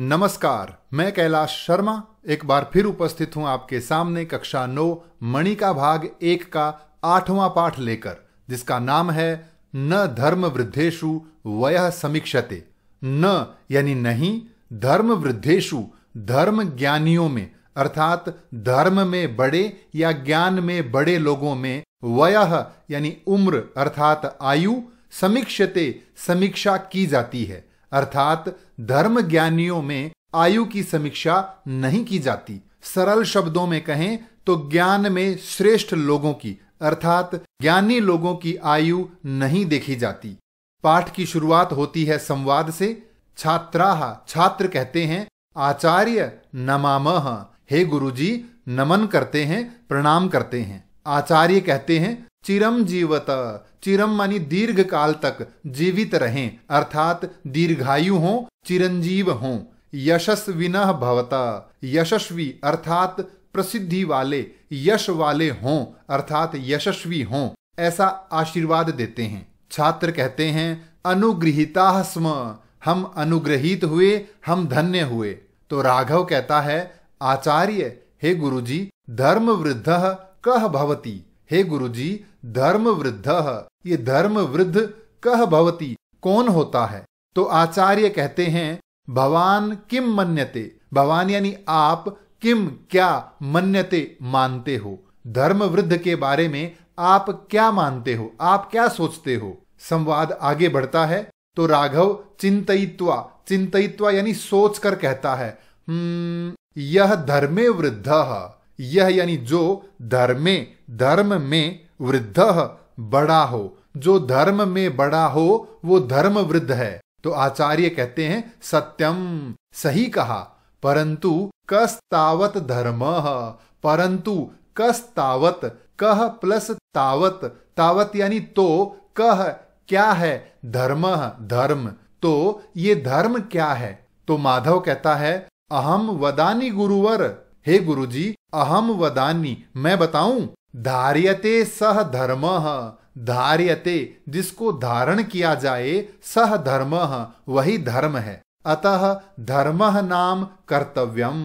नमस्कार मैं कैलाश शर्मा एक बार फिर उपस्थित हूं आपके सामने कक्षा नौ मणि का भाग एक का आठवां पाठ लेकर जिसका नाम है न धर्म वृद्धेशु वय समीक्षते न यानी नहीं धर्म वृद्धेशु धर्म ज्ञानियों में अर्थात धर्म में बड़े या ज्ञान में बड़े लोगों में वय यानी उम्र अर्थात आयु समीक्षते समीक्षा की जाती है अर्थात धर्म ज्ञानियों में आयु की समीक्षा नहीं की जाती सरल शब्दों में कहें तो ज्ञान में श्रेष्ठ लोगों की अर्थात ज्ञानी लोगों की आयु नहीं देखी जाती पाठ की शुरुआत होती है संवाद से छात्राह छात्र कहते हैं आचार्य नमामह हे गुरुजी नमन करते हैं प्रणाम करते हैं आचार्य कहते हैं चिरम जीवत चिरम मानी दीर्घ काल तक जीवित रहें अर्थात दीर्घायु हो चिरंजीव हो यशस्विन भवत यशस्वी अर्थात प्रसिद्धि वाले यश वाले हो अर्थात यशस्वी हो ऐसा आशीर्वाद देते हैं छात्र कहते हैं अनुग्रहिता स्म हम अनुग्रहित हुए हम धन्य हुए तो राघव कहता है आचार्य हे गुरुजी धर्म वृद्ध कह भवती हे गुरुजी धर्म वृद्ध ये धर्म वृद्ध कह भवती कौन होता है तो आचार्य कहते हैं भवान किम मन्यते भवान यानी आप किम क्या मन्यते मानते हो धर्म वृद्ध के बारे में आप क्या मानते हो आप क्या सोचते हो संवाद आगे बढ़ता है तो राघव चिंतित्वा चिंतित्वा यानी सोच कर कहता है हम्म यह धर्मे वृद्ध यह यानी जो धर्मे धर्म में वृद्ध बड़ा हो जो धर्म में बड़ा हो वो धर्म वृद्ध है तो आचार्य कहते हैं सत्यम सही कहा परंतु कस्तावत धर्म परंतु कस्तावत कह प्लस तावत तावत यानी तो कह क्या है धर्म धर्म तो ये धर्म क्या है तो माधव कहता है अहम वदानी गुरुवर हे गुरुजी अहम वदानी मैं बताऊं धार्यते सह धर्म धार्यते जिसको धारण किया जाए सह धर्म वही धर्म है अतः धर्म नाम कर्तव्यम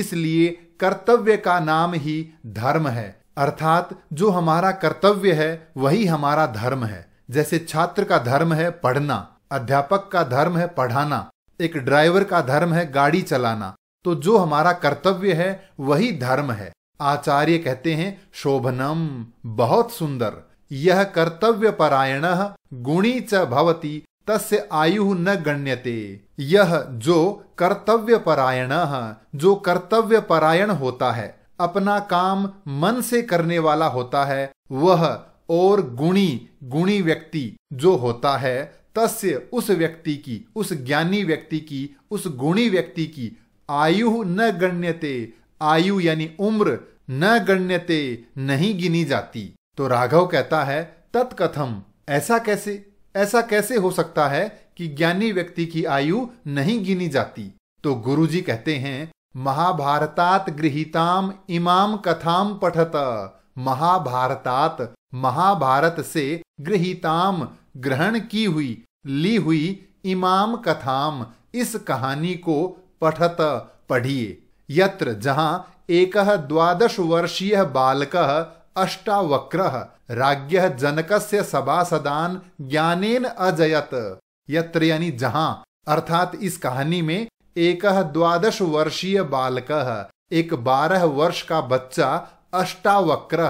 इसलिए कर्तव्य का नाम ही धर्म है अर्थात जो हमारा कर्तव्य है वही हमारा धर्म है जैसे छात्र का धर्म है पढ़ना अध्यापक का धर्म है पढ़ाना एक ड्राइवर का धर्म है गाड़ी चलाना तो जो हमारा कर्तव्य है वही धर्म है आचार्य कहते हैं शोभनम बहुत सुंदर यह कर्तव्य परायण गुणी च भवती तस् आयु न गण्यते यह जो कर्तव्य परायण जो कर्तव्य परायण होता है अपना काम मन से करने वाला होता है वह और गुणी गुणी व्यक्ति जो होता है तस्य उस व्यक्ति की उस ज्ञानी व्यक्ति की उस गुणी व्यक्ति की आयु न गण्यते आयु यानी उम्र न गण्यते नहीं गिनी जाती तो राघव कहता है तत्कथम ऐसा कैसे ऐसा कैसे हो सकता है कि ज्ञानी व्यक्ति की आयु नहीं गिनी जाती तो गुरुजी कहते हैं महाभारतात गृहिताम इमाम कथाम पठत महाभारतात महाभारत से गृहिताम ग्रहण की हुई ली हुई इमाम कथाम इस कहानी को पठत पढ़िए यत्र जहाँ एक द्वादश वर्षीय बालक अष्टावक्र राज्य जनक से सभासदान ज्ञानेन अजयत यत्र यानी जहां अर्थात इस कहानी में एक द्वादश वर्षीय बालक एक बारह वर्ष का बच्चा अष्टावक्र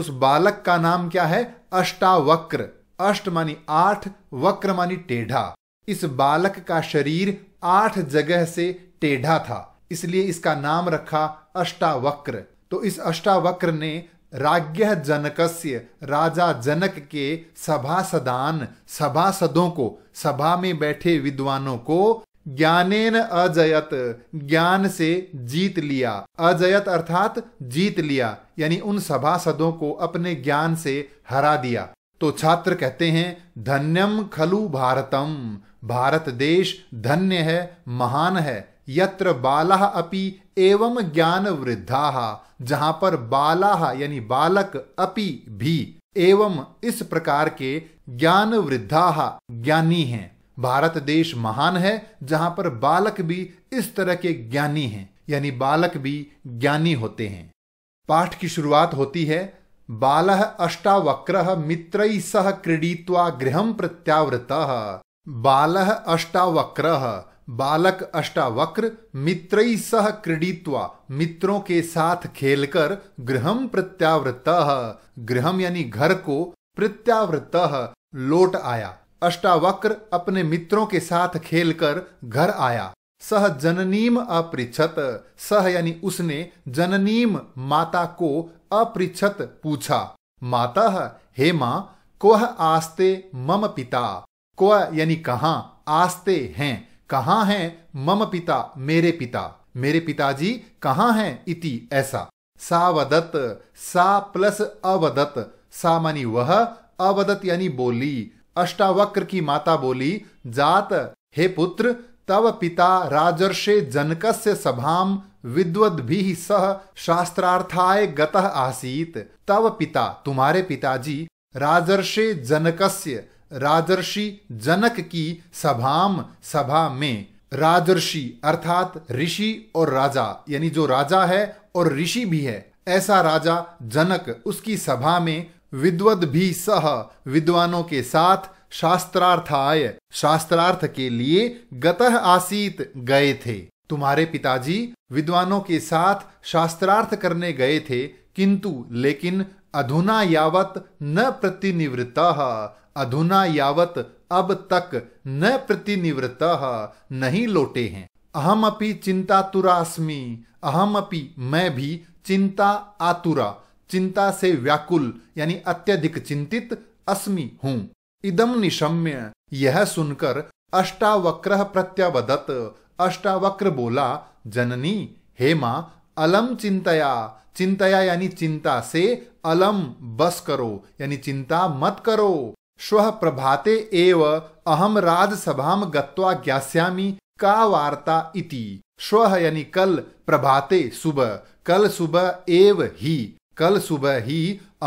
उस बालक का नाम क्या है अष्टावक्र अष्ट मानी आठ वक्र मानी टेढ़ा इस बालक का शरीर आठ जगह से टेढ़ा था इसलिए इसका नाम रखा अष्टावक्र तो इस अष्टावक्र ने राज्य जनकस्य राजा जनक के सभासदान सभासदों को सभा में बैठे विद्वानों को ज्ञानेन अजयत ज्ञान से जीत लिया अजयत अर्थात जीत लिया यानी उन सभासदों को अपने ज्ञान से हरा दिया तो छात्र कहते हैं धन्यम खलु भारतम भारत देश धन्य है महान है यत्र बाला अपि एवं ज्ञान वृद्धा जहां पर बाला यानी बालक अपि भी एवं इस प्रकार के ज्ञान वृद्धा ज्ञानी हैं भारत देश महान है जहां पर बालक भी इस तरह के ज्ञानी हैं यानी बालक भी ज्ञानी होते हैं पाठ की शुरुआत होती है बाल अष्टावक्र मित्र सह क्रीड़ी गृह प्रत्यावृत बाल अष्टावक्र बालक अष्टावक्र मित्र सह क्रीड़ी मित्रों के साथ खेलकर गृह प्रत्यावृत गृह यानी घर को प्रत्यावृत लौट आया अष्टावक्र अपने मित्रों के साथ खेलकर घर आया सह जननीम अपृछत सह यानी उसने जननीम माता को अपृछत पूछा माता हे माँ कोह आस्ते मम पिता कोह यानी कहाँ आस्ते हैं कहाँ हैं मम पिता मेरे पिता मेरे पिताजी कहाँ हैं इति ऐसा सावदत सा प्लस अवदत सा मानी वह अवदत यानी बोली अष्टावक्र की माता बोली जात हे पुत्र तव पिता राजर्षे जनकस्य सभाम विद्वद भी सह शास्त्रार्थाय गतः आसीत तव पिता तुम्हारे पिताजी राजर्षे जनकस्य राजर्षि जनक की सभाम सभा में राजर्षि अर्थात ऋषि और राजा यानी जो राजा है और ऋषि भी है ऐसा राजा जनक उसकी सभा में विद्वद भी सह विद्वानों के साथ शास्त्रार्थाय शास्त्रार्थ के लिए गतः आसीत गए थे तुम्हारे पिताजी विद्वानों के साथ शास्त्रार्थ करने गए थे किंतु लेकिन अधुना यावत न प्रतिनिवृत अधुना यावत अब तक न प्रतिनिवृत नहीं लौटे हैं अहम अपि चिंता तुरास्मी अहम अपि मैं भी चिंता आतुरा चिंता से व्याकुल यानी अत्यधिक चिंतित अस्मि हूं इदम निशम्य यह सुनकर अष्टावक्र प्रत्यवदत अष्टावक्र बोला जननी हे मां अलम चिंतया चिंतया यानी चिंता से अलम बस करो यानी चिंता मत करो श्व प्रभाते एव अहम राजसभाम गत्वा ज्ञास्यामि का वार्ता इति श्व यानी कल प्रभाते सुबह कल सुबह एव ही कल सुबह ही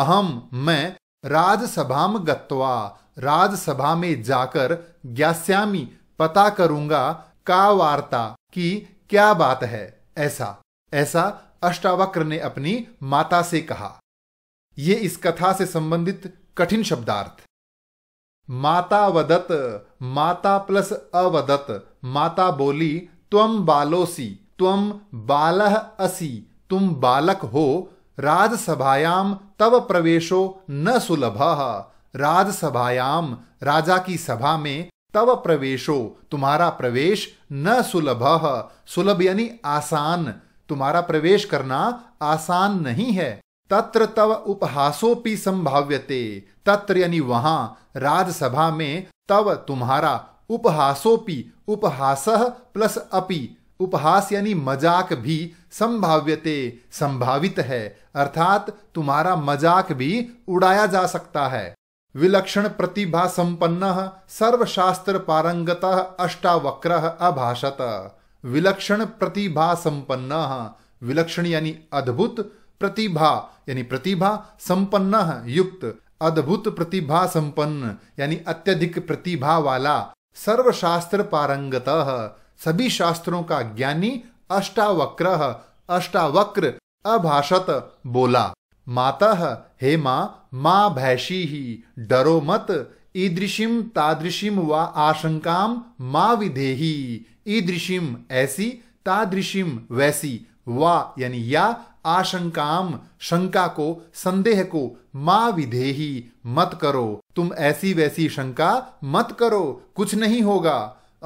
अहम मैं राजसभाम गत्वा राजसभा में जाकर ज्ञास्यामी पता करूंगा का वार्ता की क्या बात है ऐसा ऐसा अष्टावक्र ने अपनी माता से कहा यह इस कथा से संबंधित कठिन शब्दार्थ माता वदत माता प्लस अवदत माता बोली त्वम बालोसी त्वम बालह असी तुम बालक हो राजसभायाम तव प्रवेशो न सुलभ राजसभायाम राजा की सभा में तव प्रवेशो तुम्हारा प्रवेश न सुलभ सुलभ यानी आसान तुम्हारा प्रवेश करना आसान नहीं है तत्र तव उपहासोपि संभाव्यते तत्र यानी वहां राजसभा में तव तुम्हारा उपहासोपि उपहास प्लस अपि उपहास यानी मजाक भी संभाव्यते संभावित है अर्थात तुम्हारा मजाक भी उड़ाया जा सकता है विलक्षण प्रतिभा संपन्न सर्वशास्त्र पारंगत अष्टावक्र अभाषत विलक्षण प्रतिभा संपन्न विलक्षण यानी अद्भुत प्रतिभा यानी प्रतिभा संपन्न युक्त अद्भुत प्रतिभा संपन्न यानी अत्यधिक प्रतिभा वाला सर्वशास्त्र पारंगत सभी शास्त्रों का ज्ञानी अष्टावक्र अष्टावक्र अभाषत बोला माता हे माँ माँ भैषी ही डरो मत ईदृशिम तादृशिम व आशंकाम माँ विधेही ईदृशिम ऐसी तादृशिम वैसी वा यानी या आशंकाम शंका को संदेह को माँ विधेही मत करो तुम ऐसी वैसी शंका मत करो कुछ नहीं होगा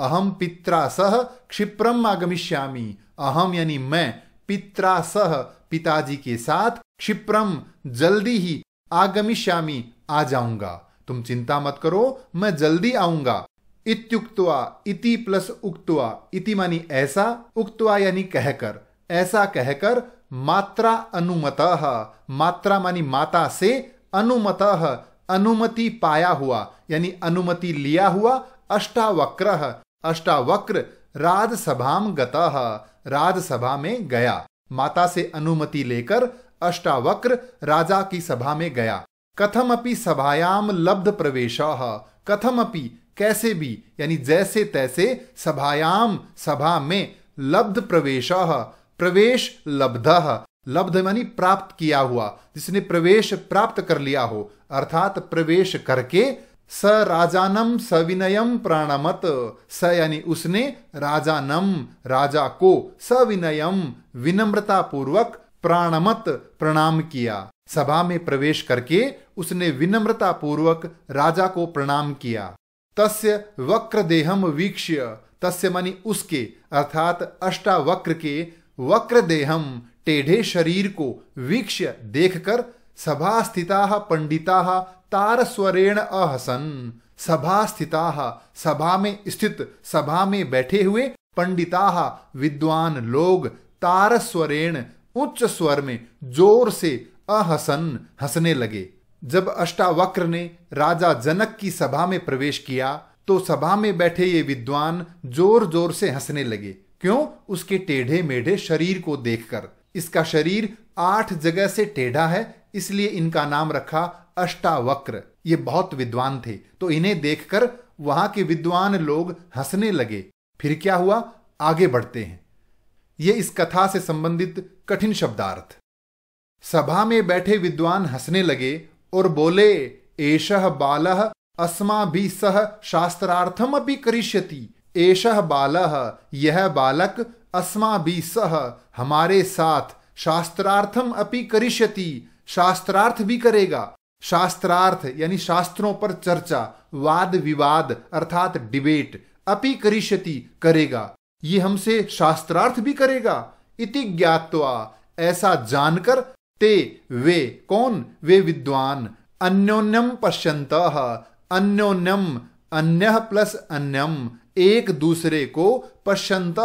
अहम पित्रा सह क्षिप्रम आगमिष्यामी अहम यानी मैं पित्रा सह पिताजी के साथ क्षिप्रम जल्दी ही आगमिष्यामी आ जाऊंगा तुम चिंता मत करो मैं जल्दी आऊंगा इत्युक्तवा इति प्लस उक्तवा इति मानी ऐसा उक्तवा यानी कहकर ऐसा कहकर मात्रा अनुमत मात्रा मानी माता से अनुमत अनुमति पाया हुआ यानी अनुमति लिया हुआ अष्टावक्र अष्टावक्र राजसभा गतः राजसभा में गया माता से अनुमति लेकर अष्टावक्र राजा की सभा में गया कथमपि सभायाम लब्ध प्रवेश कथम कथमपि कैसे भी यानी जैसे तैसे सभायाम सभा में लब्ध प्रवेश प्रवेश लब्ध लब्ध मानी प्राप्त किया हुआ जिसने प्रवेश प्राप्त कर लिया हो अर्थात प्रवेश करके स राजानम सविनयम प्राणमत स यानी उसने राजानम राजा को सविनयम विनम्रता पूर्वक प्राणमत प्रणाम किया सभा में प्रवेश करके उसने विनम्रता पूर्वक राजा को प्रणाम किया तस्य वक्र देहम वीक्ष्य तस्य मानी उसके अर्थात अष्टावक्र के वक्र देहम टेढ़े शरीर को वीक्ष्य देखकर सभा स्थिता पंडिता तारस्वरेण अहसन सभा स्थिता सभा में स्थित सभा में बैठे हुए पंडिता विद्वान लोग तारस्वरेण उच्च स्वर में जोर से अहसन हंसने लगे जब अष्टावक्र ने राजा जनक की सभा में प्रवेश किया तो सभा में बैठे ये विद्वान जोर जोर से हंसने लगे क्यों उसके टेढ़े मेढ़े शरीर को देखकर इसका शरीर आठ जगह से टेढ़ा है इसलिए इनका नाम रखा अष्टावक्र ये बहुत विद्वान थे तो इन्हें देखकर वहां के विद्वान लोग हंसने लगे फिर क्या हुआ आगे बढ़ते हैं ये इस कथा से संबंधित कठिन शब्दार्थ सभा में बैठे विद्वान हंसने लगे और बोले एष बाल अस्मा भी सह शास्त्रार्थम अपनी करिष्यति एष बाल यह बालक अस्मा भी सह हमारे साथ शास्त्रार्थम अपनी करिष्यति शास्त्रार्थ भी करेगा शास्त्रार्थ यानी शास्त्रों पर चर्चा वाद विवाद अर्थात डिबेट अपि करिष्यति करेगा ये हमसे शास्त्रार्थ भी करेगा इति ज्ञात्वा ऐसा जानकर ते वे कौन वे विद्वान अन्योन्यम पश्यंत अन्योन्यम अन्य प्लस अन्यम एक दूसरे को पश्यंत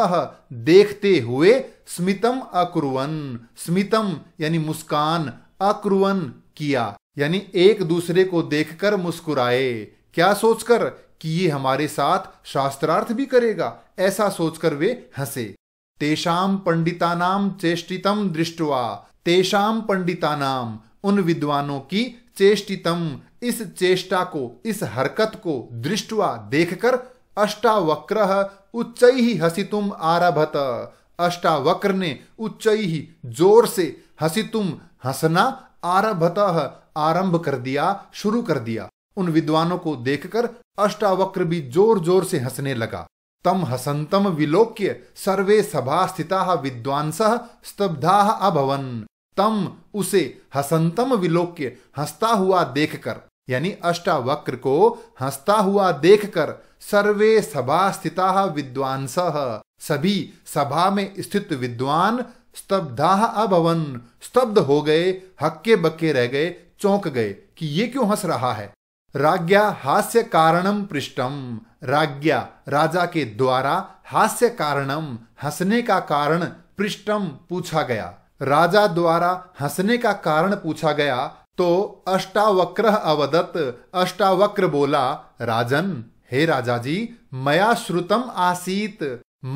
देखते हुए स्मितम अकुर्वन स्मितम यानी मुस्कान अकुर्वन किया यानी एक दूसरे को देखकर मुस्कुराए क्या सोचकर कि ये हमारे साथ शास्त्रार्थ भी करेगा ऐसा सोचकर वे हंसे तेषाम पंडितानाम चेष्टितम दृष्टवा तेषाम पंडितानाम उन विद्वानों की चेष्टितम इस चेष्टा को इस हरकत को दृष्टवा देखकर अष्टावक्र उच्च ही हसितुम आरभत अष्टावक्र ने उच्च ही जोर से हसितुम हंसना आरभत आरंभ कर दिया शुरू कर दिया उन विद्वानों को देखकर अष्टावक्र भी जोर जोर से हंसने लगा तम हसंतम विलोक्य सर्वे सभा स्थिता विद्वांस स्तब्धा अभवन तम उसे हसंतम विलोक्य हंसता हुआ देखकर यानी अष्टावक्र को हंसता हुआ देखकर सर्वे सभा स्थिता विद्वांस सभी सभा में स्थित विद्वान स्तब्धा अभवन स्तब्ध हो गए हक्के बक्के रह गए चौंक गए कि ये क्यों हंस रहा है राज्ञा हास्य कारणम पृष्ठम राज्ञा राजा के द्वारा हास्य कारणम हंसने का कारण पृष्ठम पूछा गया राजा द्वारा हंसने का कारण पूछा गया तो अष्टावक्र अवदत अष्टावक्र बोला राजन हे राजा जी मया श्रुतम आसीत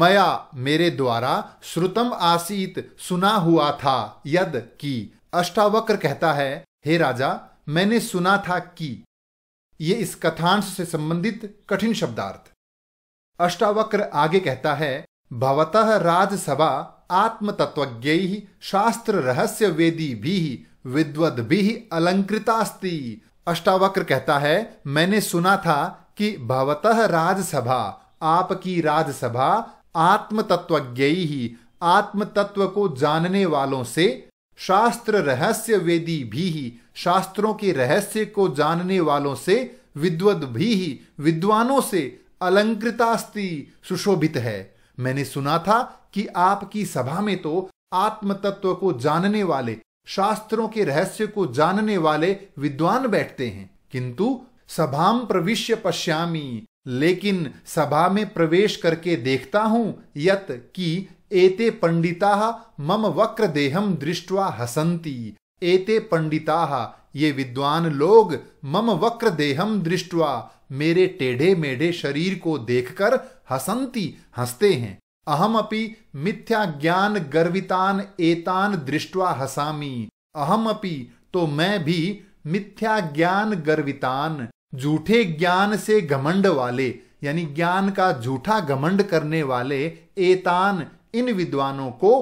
मया मेरे द्वारा श्रुतम आसीत सुना हुआ था यद कि अष्टावक्र कहता है हे राजा मैंने सुना था कि ये इस कथांश से संबंधित कठिन शब्दार्थ अष्टावक्र आगे कहता है भवतः राजसभा आत्म तत्व शास्त्र रहस्य वेदी भी विद्वद भी अलंकृतास्ति अष्टावक्र कहता है मैंने सुना था कि भवतः राजसभा आपकी राजसभा आत्म तत्वज्ञ ही आत्म तत्व को जानने वालों से शास्त्र रहस्य वेदी भी शास्त्रों के रहस्य को जानने वालों से विद्वद भी ही विद्वानों से अलंकृतास्ति सुशोभित है मैंने सुना था कि आपकी सभा में तो आत्म तत्व को जानने वाले शास्त्रों के रहस्य को जानने वाले विद्वान बैठते हैं किंतु सभाम प्रविश्य पश्यामी लेकिन सभा में प्रवेश करके देखता हूं यत कि एते पंडिता मम वक्र देहम दृष्टवा हसंती एते पंडिता ये विद्वान लोग मम वक्र देहम दृष्टवा मेरे टेढ़े मेढ़े शरीर को देखकर हसंती हंसते हैं अहम अपि मिथ्या ज्ञान गर्वितान एतान दृष्टवा हसामी अहम अपि तो मैं भी मिथ्या ज्ञान गर्वितान झूठे ज्ञान से घमंड वाले यानी ज्ञान का झूठा घमंड करने वाले एतान इन विद्वानों को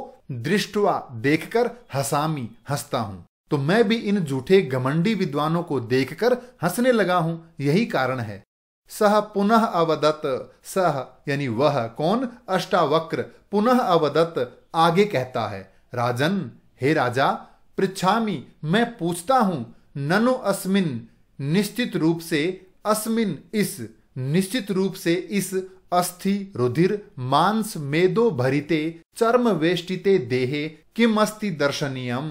दृष्टवा देखकर हसामी हंसता हूं तो मैं भी इन झूठे घमंडी विद्वानों को देखकर हंसने लगा हूं यही कारण है सह पुनः अवदत सह यानी वह कौन अष्टावक्र पुनः अवदत आगे कहता है राजन हे राजा पृछामी मैं पूछता हूं ननो अस्मिन निश्चित रूप से अस्मिन इस निश्चित रूप से इस अस्थि रुधिर मांस मेदो भरिते चर्म वेष्टिते देहे किम अस्ति दर्शनीयम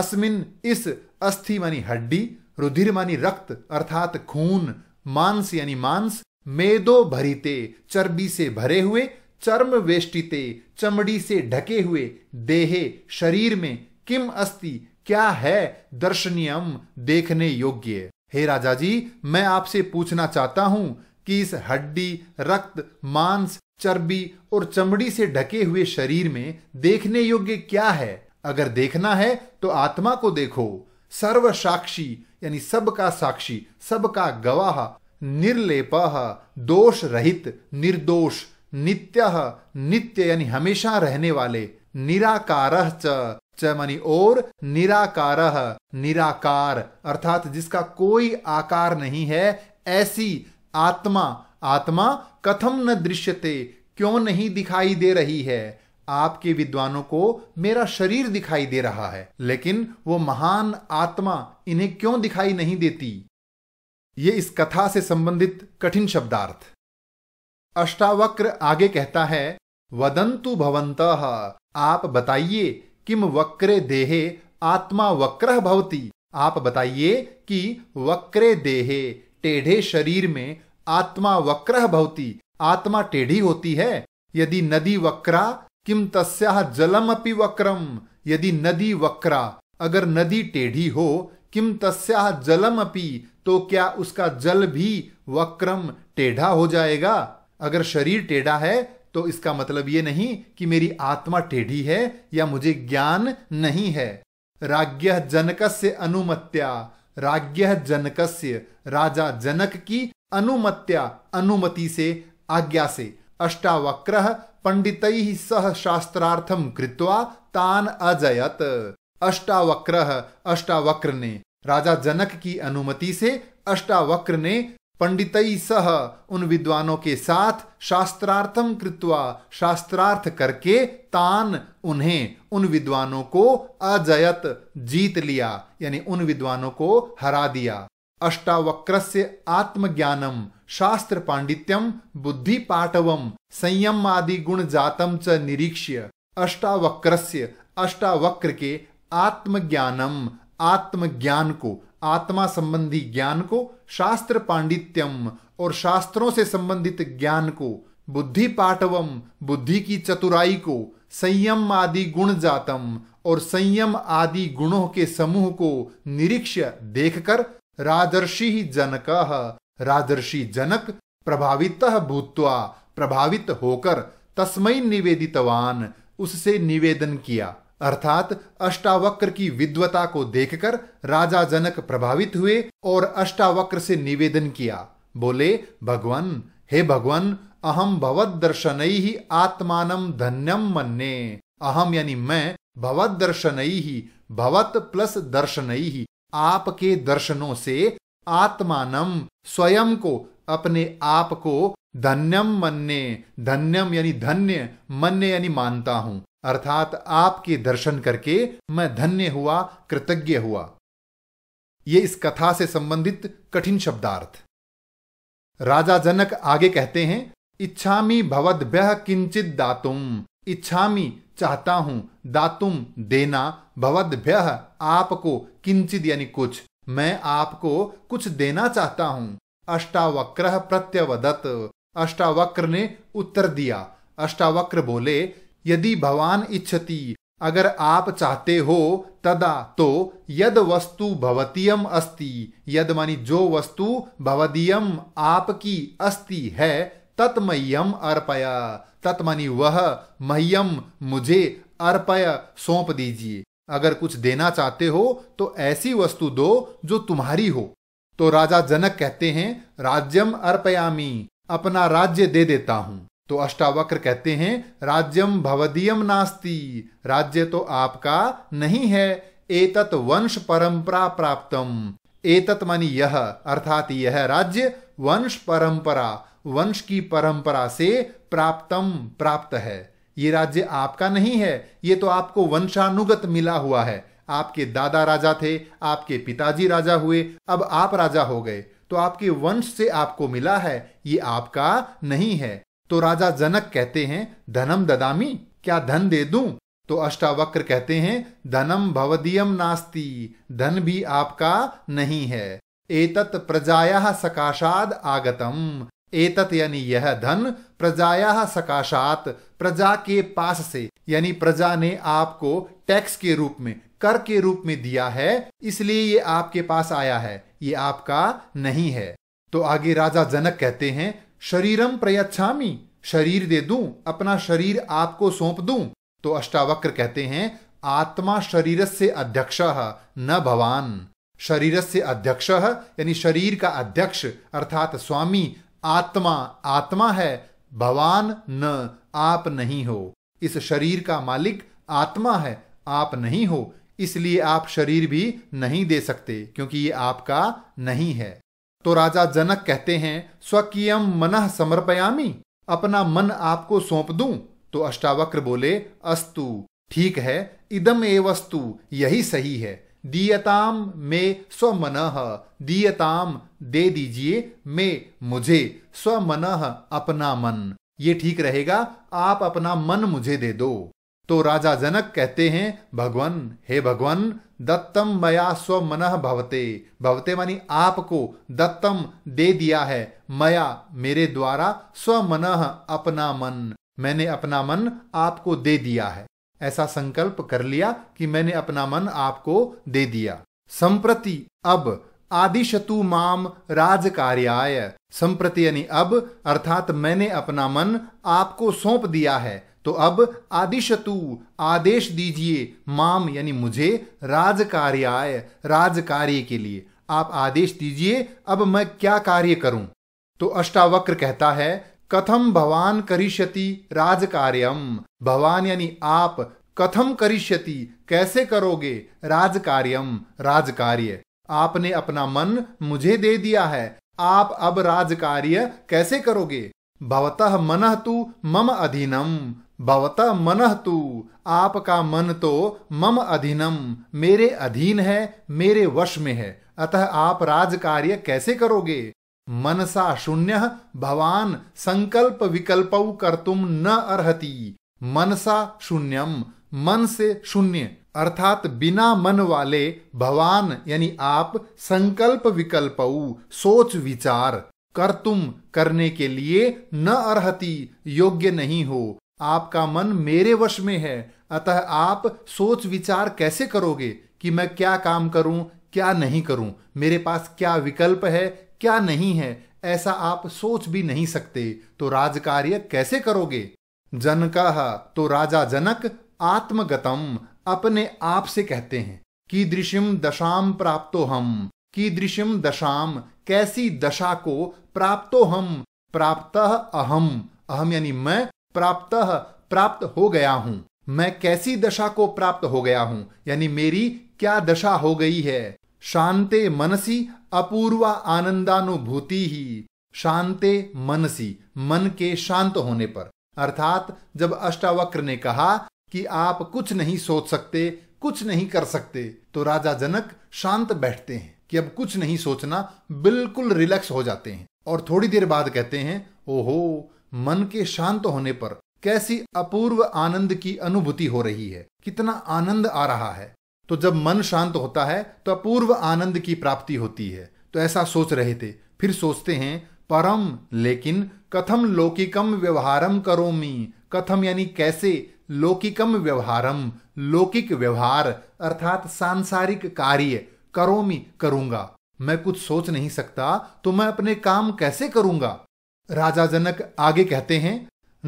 अस्मिन इस अस्थि मानी हड्डी रुधिर मानी रक्त अर्थात खून मांस यानी मांस मेदो भरीते चर्बी से भरे हुए चर्म वेष्टिते चमड़ी से ढके हुए देहे शरीर में किम अस्ति क्या है दर्शनीयम देखने योग्य हे राजा जी मैं आपसे पूछना चाहता हूं कि इस हड्डी रक्त मांस चर्बी और चमड़ी से ढके हुए शरीर में देखने योग्य क्या है अगर देखना है तो आत्मा को देखो सर्व साक्षी यानी सबका साक्षी सबका गवाह निर्लेप दोष रहित निर्दोष नित्य नित्य यानी हमेशा रहने वाले निराकार च मनी और निराकार निराकार अर्थात जिसका कोई आकार नहीं है ऐसी आत्मा आत्मा कथम न दृश्यते क्यों नहीं दिखाई दे रही है आपके विद्वानों को मेरा शरीर दिखाई दे रहा है लेकिन वो महान आत्मा इन्हें क्यों दिखाई नहीं देती ये इस कथा से संबंधित कठिन शब्दार्थ अष्टावक्र आगे कहता है वदंतु भवंत आप बताइए किम वक्रे देहे आत्मा वक्र भवती आप बताइए कि वक्रे देहे टेढ़े शरीर में आत्मा वक्र भवती आत्मा टेढ़ी होती है यदि नदी वक्रा किम तस्या जलम अपि वक्रम यदि नदी वक्रा अगर नदी टेढ़ी हो किम तस्या जलम अपि तो क्या उसका जल भी वक्रम टेढ़ा हो जाएगा अगर शरीर टेढ़ा है तो इसका मतलब ये नहीं कि मेरी आत्मा टेढ़ी है या मुझे ज्ञान नहीं है राज्य से अनुमत्या राज्य जनक राजा जनक की अनुमत्या अनुमति से आज्ञा से अष्टावक्र पंडित सह शास्त्रार्थम कृत्वा तान अजयत अष्टावक्र अष्टावक्र ने राजा जनक की अनुमति से अष्टावक्र ने पंडित सह उन विद्वानों के साथ शास्त्रार्थम कृत्वा शास्त्रार्थ करके तान उन्हें उन विद्वानों को अजयत जीत लिया यानी उन विद्वानों को हरा दिया अष्टावक्रस्य आत्मज्ञानम शास्त्र पांडित्यम बुद्धि पाठवम संयम आदि गुण जातम च निरीक्ष्य से अष्टावक्र के आत्मज्ञानम आत्मज्ञान को आत्मा संबंधी ज्ञान को शास्त्र पांडित्यम और शास्त्रों से संबंधित ज्ञान को बुद्धि पाटवम बुद्धि की चतुराई को संयम आदि गुण जातम और संयम आदि गुणों के समूह को निरीक्ष देखकर राजर्षि जनक राजर्षि जनक प्रभावित भूतवा प्रभावित होकर तस्मय निवेदितवान उससे निवेदन किया अर्थात अष्टावक्र की विद्वता को देखकर राजा जनक प्रभावित हुए और अष्टावक्र से निवेदन किया बोले भगवान हे भगवान अहम भवद दर्शन ही आत्मान धन्यम मन्ने अहम यानी मैं भवद दर्शन ही भवत प्लस दर्शन ही आपके दर्शनों से आत्मानम स्वयं को अपने आप को धन्यम मन्ने धन्यम यानी धन्य मन्ने यानी मानता हूं अर्थात आपके दर्शन करके मैं धन्य हुआ कृतज्ञ हुआ ये इस कथा से संबंधित कठिन शब्दार्थ राजा जनक आगे कहते हैं इच्छामी भवद्भ्य किंचित दातुम इच्छामी चाहता हूं दातुम देना भवद्य आपको किंचित यानी कुछ मैं आपको कुछ देना चाहता हूं अष्टावक्र प्रत्यवदत अष्टावक्र ने उत्तर दिया अष्टावक्र बोले यदि भवान इच्छति अगर आप चाहते हो तदा तो यद वस्तु भवतीयम अस्ति यद मानी जो वस्तु भवदीयम आपकी अस्ति है तत्मयम अर्पया तत्मनी वह मह्यम मुझे अर्पय सौंप दीजिए अगर कुछ देना चाहते हो तो ऐसी वस्तु दो जो तुम्हारी हो तो राजा जनक कहते हैं राज्यम अर्पयामी अपना राज्य दे देता हूं तो अष्टावक्र कहते हैं राज्यम भवदीयम नास्ति राज्य तो आपका नहीं है एतत वंश परंपरा प्राप्तम एतत मानी यह अर्थात यह राज्य वंश परंपरा वंश की परंपरा से प्राप्तम प्राप्त है ये राज्य आपका नहीं है ये तो आपको वंशानुगत मिला हुआ है आपके दादा राजा थे आपके पिताजी राजा हुए अब आप राजा हो गए तो आपके वंश से आपको मिला है ये आपका नहीं है तो राजा जनक कहते हैं धनम ददामी क्या धन दे दूं तो अष्टावक्र कहते हैं धनम भवदीयम नास्ती धन भी आपका नहीं है एतत प्रजाया सकाशाद आगतम एतत यानी यह धन प्रजाया सकाशात प्रजा के पास से यानी प्रजा ने आपको टैक्स के रूप में कर के रूप में दिया है इसलिए ये आपके पास आया है ये आपका नहीं है तो आगे राजा जनक कहते हैं शरीरम प्रयच्छामी शरीर दे दूं अपना शरीर आपको सौंप दूं तो अष्टावक्र कहते हैं आत्मा शरीर से अध्यक्ष न भवान शरीर से अध्यक्ष यानी शरीर का अध्यक्ष अर्थात स्वामी आत्मा आत्मा है भवान न आप नहीं हो इस शरीर का मालिक आत्मा है आप नहीं हो इसलिए आप शरीर भी नहीं दे सकते क्योंकि ये आपका नहीं है तो राजा जनक कहते हैं स्वकीयम मन समर्पयामी अपना मन आपको सौंप दूं तो अष्टावक्र बोले अस्तु ठीक है इदम एवस्तु यही सही है दीयताम में स्वमन दीयताम दे दीजिए मे मुझे स्वमन अपना मन ये ठीक रहेगा आप अपना मन मुझे दे दो तो राजा जनक कहते हैं भगवान हे भगवान दत्तम मया स्वमन भवते भवते मानी आपको दत्तम दे दिया है मया मेरे द्वारा स्वमन अपना मन मैंने अपना मन आपको दे दिया है ऐसा संकल्प कर लिया कि मैंने अपना मन आपको दे दिया संप्रति अब आदिशतु माम राज कार्याय संप्रति यानी अब अर्थात मैंने अपना मन आपको सौंप दिया है तो अब आदिशतु आदेश दीजिए माम यानी मुझे राज कार्याय राज कार्य के लिए आप आदेश दीजिए अब मैं क्या कार्य करूं तो अष्टावक्र कहता है कथम भवान करिष्यति राजकार्यम भवान यानी आप कथम करिष्यति कैसे करोगे राजकार्यम राजकार्य आपने अपना मन मुझे दे दिया है आप अब राजकार्य कैसे करोगे भवतः मन तु मम अधीनम भवतः मन तु आपका मन तो मम अधीनम मेरे अधीन है मेरे वश में है अतः आप राजकार्य कैसे करोगे मनसा शून्य भवान संकल्प विकल्प कर्तुम न अर्ति मनसा शून्यम मन से शून्य अर्थात बिना मन वाले भवान यानी आप संकल्प विकल्प सोच विचार कर तुम करने के लिए न अर्ति योग्य नहीं हो आपका मन मेरे वश में है अतः आप सोच विचार कैसे करोगे कि मैं क्या काम करूं क्या नहीं करूं मेरे पास क्या विकल्प है क्या नहीं है ऐसा आप सोच भी नहीं सकते तो राजकार्य कैसे करोगे जनका तो राजा जनक आत्मगतम अपने आप से कहते हैं दृश्यम दशाम प्राप्तो हम दृश्यम दशाम कैसी दशा को प्राप्तो हम प्राप्त अहम अहम यानी मैं प्राप्त प्राप्त हो गया हूं मैं कैसी दशा को प्राप्त हो गया हूं यानी मेरी क्या दशा हो गई है शांते मनसी अपूर्वा आनंदानुभूति ही शांते मनसी मन के शांत होने पर अर्थात जब अष्टावक्र ने कहा कि आप कुछ नहीं सोच सकते कुछ नहीं कर सकते तो राजा जनक शांत बैठते हैं कि अब कुछ नहीं सोचना बिल्कुल रिलैक्स हो जाते हैं और थोड़ी देर बाद कहते हैं ओहो मन के शांत होने पर कैसी अपूर्व आनंद की अनुभूति हो रही है कितना आनंद आ रहा है तो जब मन शांत होता है तो अपूर्व आनंद की प्राप्ति होती है तो ऐसा सोच रहे थे फिर सोचते हैं परम लेकिन कथम लौकिकम व्यवहारम करोमी कथम यानी कैसे लौकिकम व्यवहारम लौकिक व्यवहार अर्थात सांसारिक कार्य करोमी करूंगा मैं कुछ सोच नहीं सकता तो मैं अपने काम कैसे करूंगा राजा जनक आगे कहते हैं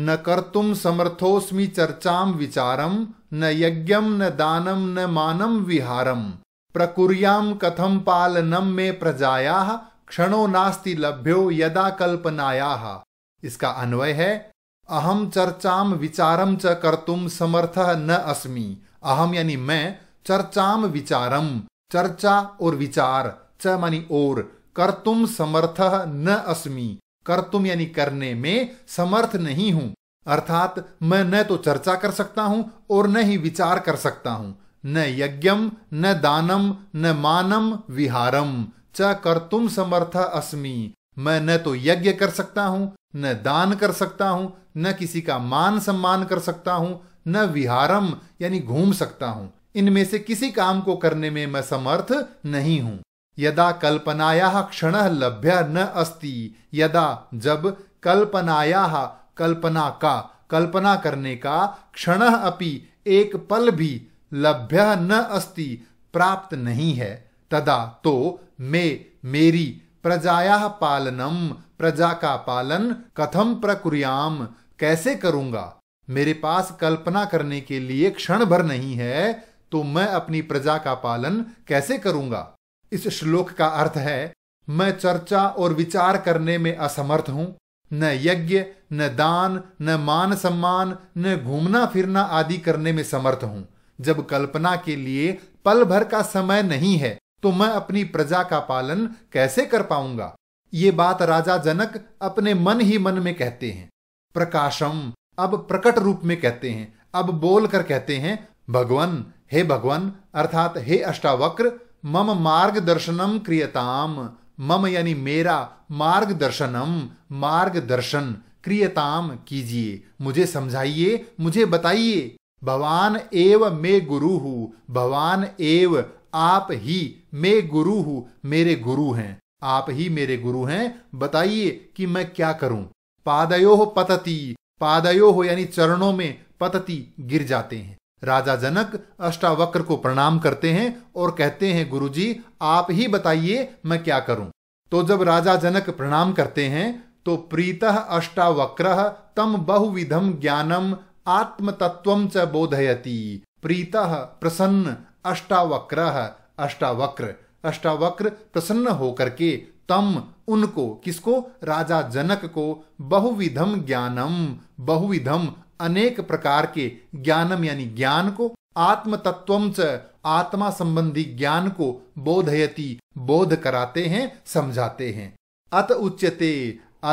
न कर्तुम समर्थोस्मि चर्चाम विचारम न यज्ञम न दानम न मानम विहारम प्रकुर्याम कथम पालनम में प्रजाया क्षणो नास्ति लभ्यो यदा कल्पनाया इसका अन्वय है अहम चर्चाम विचारम च कर्तुम समर्थ न अस्मि अहम यानी मैं चर्चाम विचारम चर्चा और विचार च मानी और कर्तुम समर्थ न अस्मि कर्तुम यानी करने में समर्थ नहीं हूं अर्थात मैं न तो चर्चा कर सकता हूं और न ही विचार कर सकता हूं न यज्ञम न दानम न मानम विहारम च कर्तुम समर्थ अस्मि मैं न तो यज्ञ कर सकता हूं न दान कर सकता हूं न किसी का मान सम्मान कर सकता हूं न विहारम यानी घूम सकता हूं इनमें से किसी काम को करने में मैं समर्थ नहीं हूं यदा कल्पनाया क्षण लभ्य न अस्ति यदा जब कल्पनाया कल्पना का कल्पना करने का क्षण अपि एक पल भी लभ्य न अस्ति प्राप्त नहीं है तदा तो मे मेरी प्रजाया पालनम प्रजा का पालन कथम प्रक्रियाम कैसे करूंगा मेरे पास कल्पना करने के लिए क्षण भर नहीं है तो मैं अपनी प्रजा का पालन कैसे करूंगा इस श्लोक का अर्थ है मैं चर्चा और विचार करने में असमर्थ हूं न यज्ञ न दान न मान सम्मान न घूमना फिरना आदि करने में समर्थ हूं जब कल्पना के लिए पल भर का समय नहीं है तो मैं अपनी प्रजा का पालन कैसे कर पाऊंगा ये बात राजा जनक अपने मन ही मन में कहते हैं प्रकाशम अब प्रकट रूप में कहते हैं अब बोलकर कहते हैं भगवान हे भगवान अर्थात हे अष्टावक्र मम मार्गदर्शनम क्रियताम मम यानी मेरा मार्गदर्शनम मार्गदर्शन क्रियताम कीजिए मुझे समझाइए मुझे बताइए भवान एव मे गुरु हूँ भवान एव आप ही मे गुरु हूँ मेरे गुरु हैं आप ही मेरे गुरु हैं बताइए कि मैं क्या करूं पादयो पतती पादयो यानी चरणों में पतती गिर जाते हैं राजा जनक अष्टावक्र को प्रणाम करते हैं और कहते हैं गुरुजी आप ही बताइए मैं क्या करूं तो जब राजा जनक प्रणाम करते हैं तो प्रीत अष्टावक्र तम बहुविधम ज्ञानम आत्म तत्व च बोधयति प्रीत प्रसन्न अष्टावक्र अष्टावक्र अष्टावक्र प्रसन्न होकर के तम उनको किसको राजा जनक को बहुविधम ज्ञानम बहुविधम अनेक प्रकार के ज्ञानम यानी ज्ञान को आत्म तत्वम च आत्मा संबंधी ज्ञान को बोधयति बोध कराते हैं समझाते हैं अत उच्यते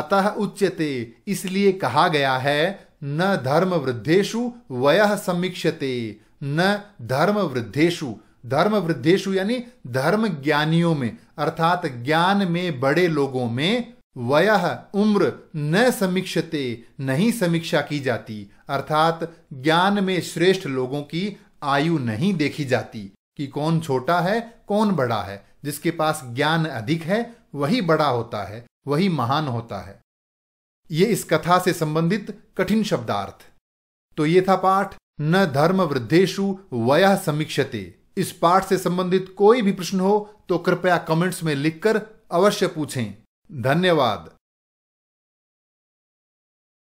अतः उच्यते इसलिए कहा गया है न धर्म वृद्धेशु वय समीक्षते न धर्म वृद्धेशु धर्म वृद्धेशु यानी धर्म ज्ञानियों में अर्थात ज्ञान में बड़े लोगों में वयह उम्र न समीक्षते नहीं समीक्षा की जाती अर्थात ज्ञान में श्रेष्ठ लोगों की आयु नहीं देखी जाती कि कौन छोटा है कौन बड़ा है जिसके पास ज्ञान अधिक है वही बड़ा होता है वही महान होता है ये इस कथा से संबंधित कठिन शब्दार्थ तो ये था पाठ न धर्म वृद्धेशु वयह समीक्षते इस पाठ से संबंधित कोई भी प्रश्न हो तो कृपया कमेंट्स में लिखकर अवश्य पूछें धन्यवाद